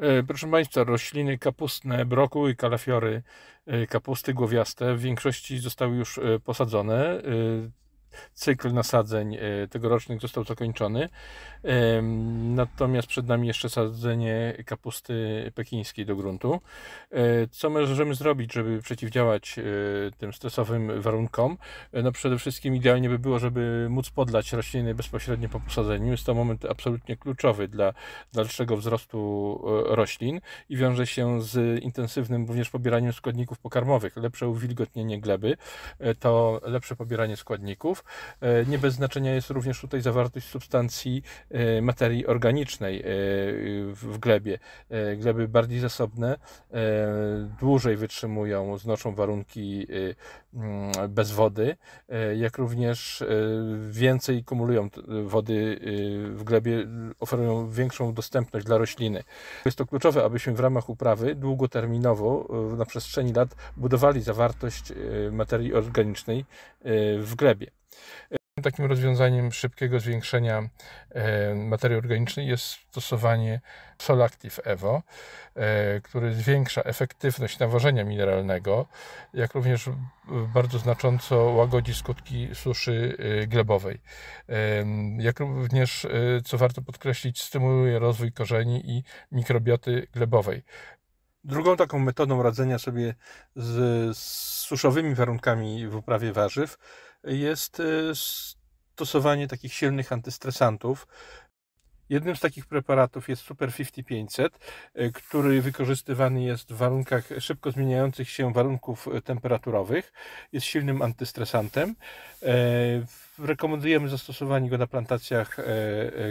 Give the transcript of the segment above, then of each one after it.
E, proszę Państwa, rośliny kapustne, brokuły, kalafiory, e, kapusty głowiaste w większości zostały już e, posadzone cykl nasadzeń e, tegorocznych został zakończony. Natomiast przed nami jeszcze sadzenie kapusty pekińskiej do gruntu. E, co możemy zrobić, żeby przeciwdziałać e, tym stresowym warunkom? No przede wszystkim idealnie by było, żeby móc podlać rośliny bezpośrednio po posadzeniu. Jest to moment absolutnie kluczowy dla dalszego wzrostu roślin i wiąże się z intensywnym również pobieraniem składników pokarmowych. Lepsze uwilgotnienie gleby to lepsze pobieranie składników. E, nie bez znaczenia jest również tutaj zawartość substancji e, materii organicznej e, w glebie. Gleby bardziej zasobne dłużej wytrzymują, znoszą warunki mm, bez wody, jak również więcej kumulują wody w glebie, oferują większą dostępność dla rośliny. Jest to kluczowe, abyśmy w ramach uprawy długoterminowo na przestrzeni lat budowali zawartość materii organicznej w glebie. E, takim rozwiązaniem szybkiego zwiększenia e, materii organicznej jest stosowanie Solactive Evo, e, który zwiększa efektywność nawożenia mineralnego, jak również bardzo znacząco łagodzi skutki suszy glebowej. Jak również, co warto podkreślić, stymuluje rozwój korzeni i mikrobioty glebowej. Drugą taką metodą radzenia sobie z suszowymi warunkami w uprawie warzyw jest y, stosowanie takich silnych antystresantów, Jednym z takich preparatów jest Super 5500, e, który wykorzystywany jest w warunkach szybko zmieniających się warunków e, temperaturowych. Jest silnym antystresantem. E, rekomendujemy zastosowanie go na plantacjach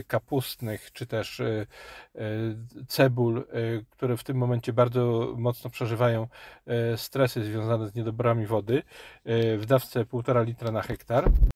kapustnych czy też cebul, które w tym momencie bardzo mocno przeżywają stresy związane z niedoborami wody w dawce 1,5 litra na hektar.